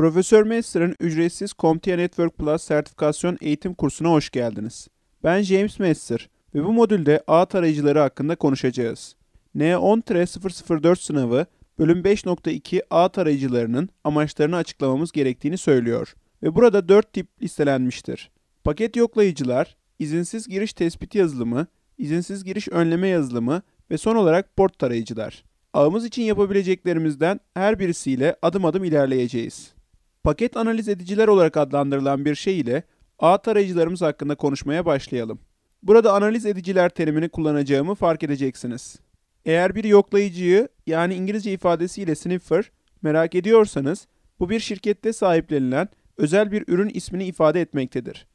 Profesör Mester'ın ücretsiz CompTIA Network Plus sertifikasyon eğitim kursuna hoş geldiniz. Ben James Mester ve bu modülde ağ tarayıcıları hakkında konuşacağız. N10-004 sınavı bölüm 5.2 ağ tarayıcılarının amaçlarını açıklamamız gerektiğini söylüyor ve burada 4 tip listelenmiştir. Paket yoklayıcılar, izinsiz giriş tespiti yazılımı, izinsiz giriş önleme yazılımı ve son olarak port tarayıcılar. Ağımız için yapabileceklerimizden her birisiyle adım adım ilerleyeceğiz paket analiz ediciler olarak adlandırılan bir şey ile ağ tarayıcılarımız hakkında konuşmaya başlayalım. Burada analiz ediciler terimini kullanacağımı fark edeceksiniz. Eğer bir yoklayıcıyı yani İngilizce ifadesiyle sniffer merak ediyorsanız bu bir şirkette sahiplenilen özel bir ürün ismini ifade etmektedir.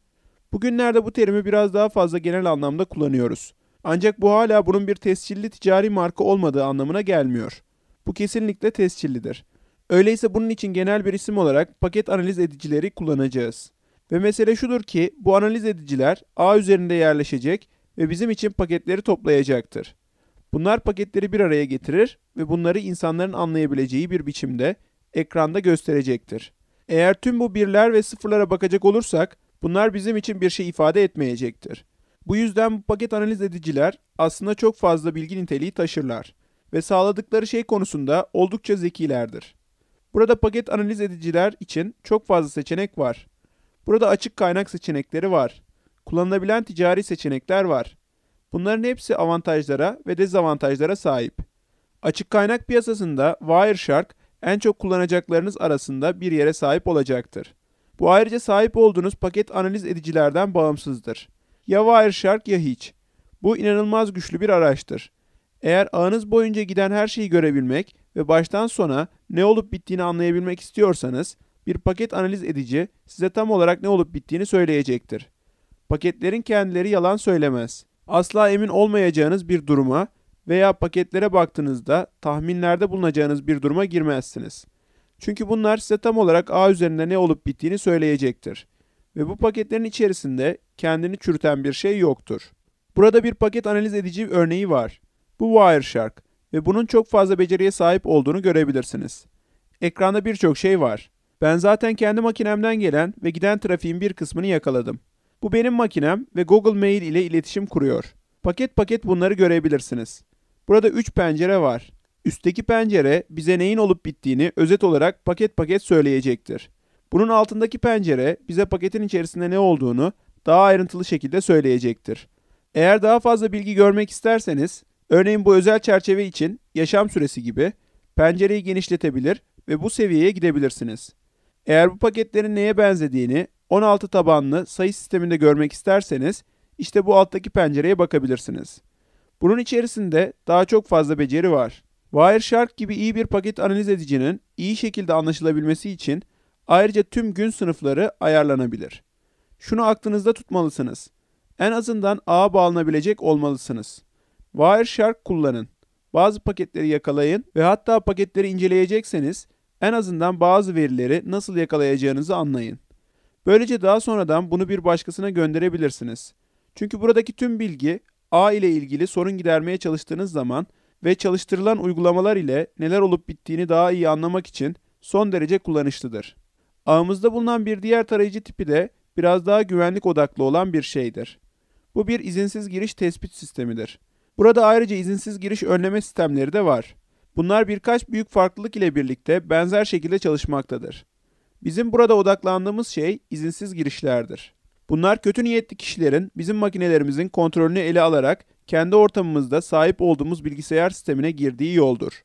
Bugünlerde bu terimi biraz daha fazla genel anlamda kullanıyoruz. Ancak bu hala bunun bir tescilli ticari marka olmadığı anlamına gelmiyor. Bu kesinlikle tescillidir. Öyleyse bunun için genel bir isim olarak paket analiz edicileri kullanacağız. Ve mesele şudur ki bu analiz ediciler ağ üzerinde yerleşecek ve bizim için paketleri toplayacaktır. Bunlar paketleri bir araya getirir ve bunları insanların anlayabileceği bir biçimde ekranda gösterecektir. Eğer tüm bu birler ve sıfırlara bakacak olursak bunlar bizim için bir şey ifade etmeyecektir. Bu yüzden bu paket analiz ediciler aslında çok fazla bilgi niteliği taşırlar ve sağladıkları şey konusunda oldukça zekilerdir. Burada paket analiz ediciler için çok fazla seçenek var. Burada açık kaynak seçenekleri var. Kullanılabilen ticari seçenekler var. Bunların hepsi avantajlara ve dezavantajlara sahip. Açık kaynak piyasasında Wireshark en çok kullanacaklarınız arasında bir yere sahip olacaktır. Bu ayrıca sahip olduğunuz paket analiz edicilerden bağımsızdır. Ya Wireshark ya hiç. Bu inanılmaz güçlü bir araçtır. Eğer ağınız boyunca giden her şeyi görebilmek ve baştan sona ne olup bittiğini anlayabilmek istiyorsanız bir paket analiz edici size tam olarak ne olup bittiğini söyleyecektir. Paketlerin kendileri yalan söylemez. Asla emin olmayacağınız bir duruma veya paketlere baktığınızda tahminlerde bulunacağınız bir duruma girmezsiniz. Çünkü bunlar size tam olarak ağ üzerinde ne olup bittiğini söyleyecektir. Ve bu paketlerin içerisinde kendini çürüten bir şey yoktur. Burada bir paket analiz edici örneği var. Bu Wireshark ve bunun çok fazla beceriye sahip olduğunu görebilirsiniz. Ekranda birçok şey var. Ben zaten kendi makinemden gelen ve giden trafiğin bir kısmını yakaladım. Bu benim makinem ve Google Mail ile iletişim kuruyor. Paket paket bunları görebilirsiniz. Burada 3 pencere var. Üstteki pencere bize neyin olup bittiğini özet olarak paket paket söyleyecektir. Bunun altındaki pencere bize paketin içerisinde ne olduğunu daha ayrıntılı şekilde söyleyecektir. Eğer daha fazla bilgi görmek isterseniz Örneğin bu özel çerçeve için yaşam süresi gibi pencereyi genişletebilir ve bu seviyeye gidebilirsiniz. Eğer bu paketlerin neye benzediğini 16 tabanlı sayı sisteminde görmek isterseniz işte bu alttaki pencereye bakabilirsiniz. Bunun içerisinde daha çok fazla beceri var. Wireshark gibi iyi bir paket analiz edicinin iyi şekilde anlaşılabilmesi için ayrıca tüm gün sınıfları ayarlanabilir. Şunu aklınızda tutmalısınız. En azından ağa bağlanabilecek olmalısınız. Wireshark kullanın. Bazı paketleri yakalayın ve hatta paketleri inceleyecekseniz en azından bazı verileri nasıl yakalayacağınızı anlayın. Böylece daha sonradan bunu bir başkasına gönderebilirsiniz. Çünkü buradaki tüm bilgi A ile ilgili sorun gidermeye çalıştığınız zaman ve çalıştırılan uygulamalar ile neler olup bittiğini daha iyi anlamak için son derece kullanışlıdır. Ağımızda bulunan bir diğer tarayıcı tipi de biraz daha güvenlik odaklı olan bir şeydir. Bu bir izinsiz giriş tespit sistemidir. Burada ayrıca izinsiz giriş önleme sistemleri de var. Bunlar birkaç büyük farklılık ile birlikte benzer şekilde çalışmaktadır. Bizim burada odaklandığımız şey izinsiz girişlerdir. Bunlar kötü niyetli kişilerin bizim makinelerimizin kontrolünü ele alarak kendi ortamımızda sahip olduğumuz bilgisayar sistemine girdiği yoldur.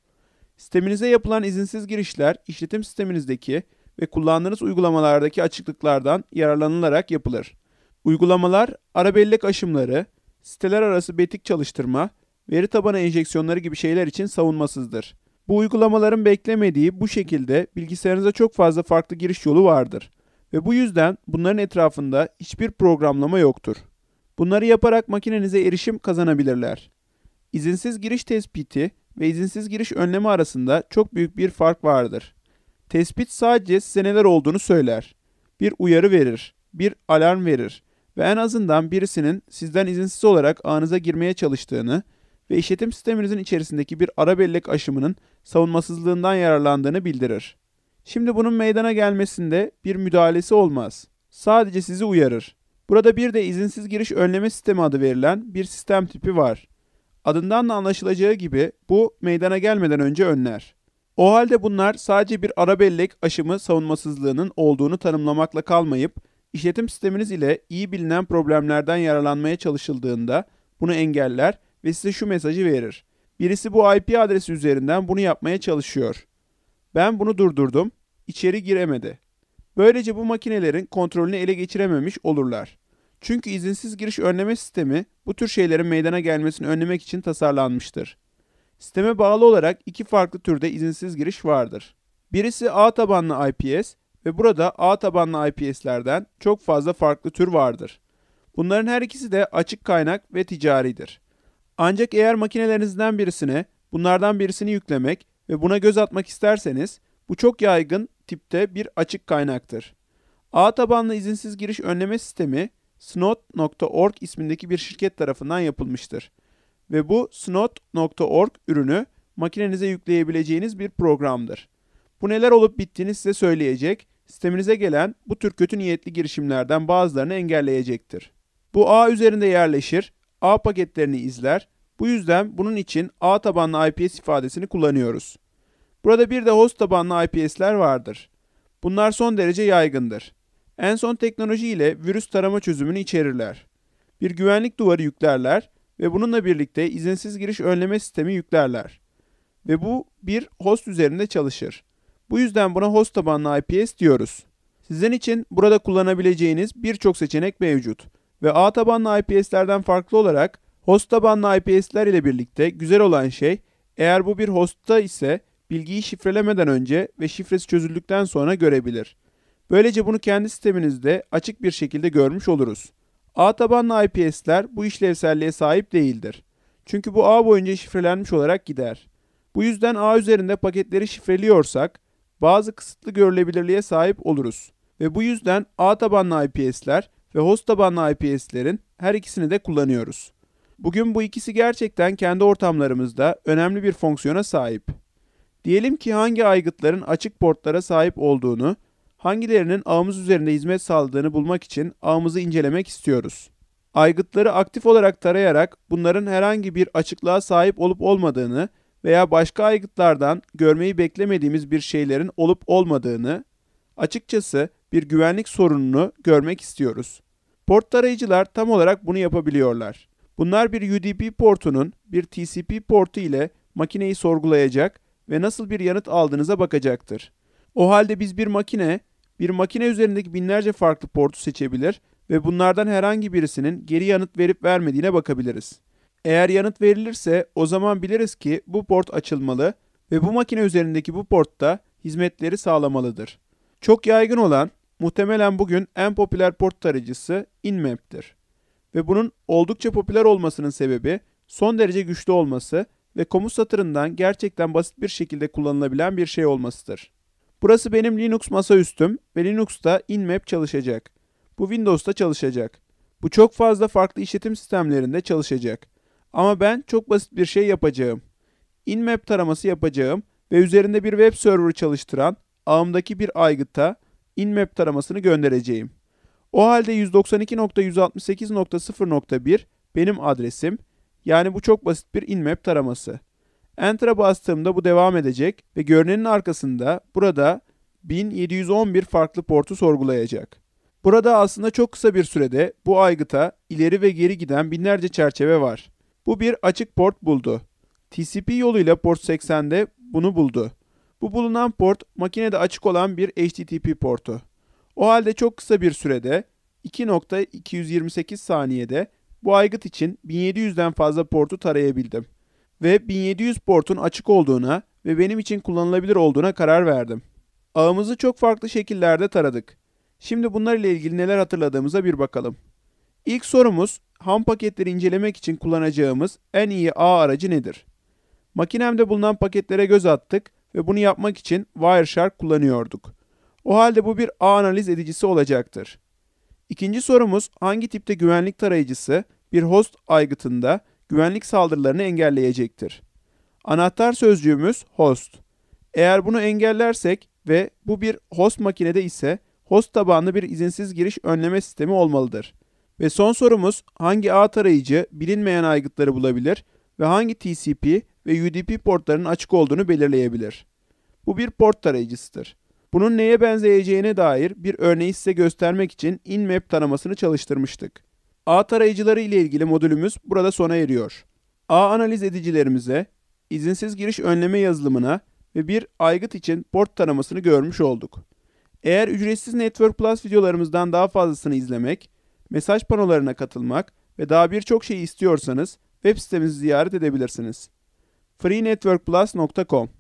Sisteminize yapılan izinsiz girişler işletim sisteminizdeki ve kullandığınız uygulamalardaki açıklıklardan yararlanılarak yapılır. Uygulamalar ara bellek aşımları, siteler arası betik çalıştırma, veri tabanı enjeksiyonları gibi şeyler için savunmasızdır. Bu uygulamaların beklemediği bu şekilde bilgisayarınıza çok fazla farklı giriş yolu vardır ve bu yüzden bunların etrafında hiçbir programlama yoktur. Bunları yaparak makinenize erişim kazanabilirler. İzinsiz giriş tespiti ve izinsiz giriş önlemi arasında çok büyük bir fark vardır. Tespit sadece size neler olduğunu söyler. Bir uyarı verir, bir alarm verir ve en azından birisinin sizden izinsiz olarak ağınıza girmeye çalıştığını ve işletim sisteminizin içerisindeki bir ara bellek aşımının savunmasızlığından yararlandığını bildirir. Şimdi bunun meydana gelmesinde bir müdahalesi olmaz. Sadece sizi uyarır. Burada bir de izinsiz giriş önleme sistemi adı verilen bir sistem tipi var. Adından da anlaşılacağı gibi bu meydana gelmeden önce önler. O halde bunlar sadece bir ara bellek aşımı savunmasızlığının olduğunu tanımlamakla kalmayıp İşletim sisteminiz ile iyi bilinen problemlerden yararlanmaya çalışıldığında bunu engeller ve size şu mesajı verir. Birisi bu IP adresi üzerinden bunu yapmaya çalışıyor. Ben bunu durdurdum. İçeri giremedi. Böylece bu makinelerin kontrolünü ele geçirememiş olurlar. Çünkü izinsiz giriş önleme sistemi bu tür şeylerin meydana gelmesini önlemek için tasarlanmıştır. Sisteme bağlı olarak iki farklı türde izinsiz giriş vardır. Birisi ağ tabanlı IPS, ve burada ağ tabanlı IPS'lerden çok fazla farklı tür vardır. Bunların her ikisi de açık kaynak ve ticaridir. Ancak eğer makinelerinizden birisine bunlardan birisini yüklemek ve buna göz atmak isterseniz bu çok yaygın tipte bir açık kaynaktır. Ağ tabanlı izinsiz giriş önleme sistemi snot.org ismindeki bir şirket tarafından yapılmıştır. Ve bu snot.org ürünü makinenize yükleyebileceğiniz bir programdır. Bu neler olup bittiğini size söyleyecek, sisteminize gelen bu tür kötü niyetli girişimlerden bazılarını engelleyecektir. Bu ağ üzerinde yerleşir, ağ paketlerini izler. Bu yüzden bunun için ağ tabanlı IPS ifadesini kullanıyoruz. Burada bir de host tabanlı IPS'ler vardır. Bunlar son derece yaygındır. En son teknoloji ile virüs tarama çözümünü içerirler. Bir güvenlik duvarı yüklerler ve bununla birlikte izinsiz giriş önleme sistemi yüklerler. Ve bu bir host üzerinde çalışır. Bu yüzden buna host tabanlı IPS diyoruz. Sizin için burada kullanabileceğiniz birçok seçenek mevcut ve ağ tabanlı IPS'lerden farklı olarak host tabanlı IPS'ler ile birlikte güzel olan şey eğer bu bir hostta ise bilgiyi şifrelemeden önce ve şifresi çözüldükten sonra görebilir. Böylece bunu kendi sisteminizde açık bir şekilde görmüş oluruz. A tabanlı IPS'ler bu işlevselliğe sahip değildir. Çünkü bu ağ boyunca şifrelenmiş olarak gider. Bu yüzden ağ üzerinde paketleri şifreliyorsak bazı kısıtlı görülebilirliğe sahip oluruz. Ve bu yüzden ağ tabanlı IPS'ler ve host tabanlı IPS'lerin her ikisini de kullanıyoruz. Bugün bu ikisi gerçekten kendi ortamlarımızda önemli bir fonksiyona sahip. Diyelim ki hangi aygıtların açık portlara sahip olduğunu, hangilerinin ağımız üzerinde hizmet sağladığını bulmak için ağımızı incelemek istiyoruz. Aygıtları aktif olarak tarayarak bunların herhangi bir açıklığa sahip olup olmadığını veya başka aygıtlardan görmeyi beklemediğimiz bir şeylerin olup olmadığını, açıkçası bir güvenlik sorununu görmek istiyoruz. Port tarayıcılar tam olarak bunu yapabiliyorlar. Bunlar bir UDP portunun bir TCP portu ile makineyi sorgulayacak ve nasıl bir yanıt aldığınıza bakacaktır. O halde biz bir makine, bir makine üzerindeki binlerce farklı portu seçebilir ve bunlardan herhangi birisinin geri yanıt verip vermediğine bakabiliriz. Eğer yanıt verilirse o zaman biliriz ki bu port açılmalı ve bu makine üzerindeki bu portta hizmetleri sağlamalıdır. Çok yaygın olan muhtemelen bugün en popüler port tarayıcısı InMap'tir. Ve bunun oldukça popüler olmasının sebebi son derece güçlü olması ve komut satırından gerçekten basit bir şekilde kullanılabilen bir şey olmasıdır. Burası benim Linux masaüstüm ve Linux'ta InMap çalışacak. Bu Windows'ta çalışacak. Bu çok fazla farklı işletim sistemlerinde çalışacak. Ama ben çok basit bir şey yapacağım. InMap taraması yapacağım ve üzerinde bir web server çalıştıran ağımdaki bir aygıta InMap taramasını göndereceğim. O halde 192.168.0.1 benim adresim yani bu çok basit bir InMap taraması. Enter'a bastığımda bu devam edecek ve görünenin arkasında burada 1711 farklı portu sorgulayacak. Burada aslında çok kısa bir sürede bu aygıta ileri ve geri giden binlerce çerçeve var. Bu bir açık port buldu. TCP yoluyla port 80'de bunu buldu. Bu bulunan port makinede açık olan bir HTTP portu. O halde çok kısa bir sürede 2.228 saniyede bu aygıt için 1700'den fazla portu tarayabildim. Ve 1700 portun açık olduğuna ve benim için kullanılabilir olduğuna karar verdim. Ağımızı çok farklı şekillerde taradık. Şimdi bunlar ile ilgili neler hatırladığımıza bir bakalım. İlk sorumuz ham paketleri incelemek için kullanacağımız en iyi ağ aracı nedir? Makinemde bulunan paketlere göz attık ve bunu yapmak için Wireshark kullanıyorduk. O halde bu bir ağ analiz edicisi olacaktır. İkinci sorumuz hangi tipte güvenlik tarayıcısı bir host aygıtında güvenlik saldırılarını engelleyecektir? Anahtar sözcüğümüz host. Eğer bunu engellersek ve bu bir host makinede ise host tabanlı bir izinsiz giriş önleme sistemi olmalıdır. Ve son sorumuz hangi ağ tarayıcı bilinmeyen aygıtları bulabilir ve hangi TCP ve UDP portlarının açık olduğunu belirleyebilir? Bu bir port tarayıcısıdır. Bunun neye benzeyeceğine dair bir örneği size göstermek için InMap tanımasını çalıştırmıştık. Ağ tarayıcıları ile ilgili modülümüz burada sona eriyor. Ağ analiz edicilerimize, izinsiz giriş önleme yazılımına ve bir aygıt için port tanımasını görmüş olduk. Eğer ücretsiz Network Plus videolarımızdan daha fazlasını izlemek mesaj panolarına katılmak ve daha birçok şey istiyorsanız web sitemizi ziyaret edebilirsiniz. freenetworkplus.com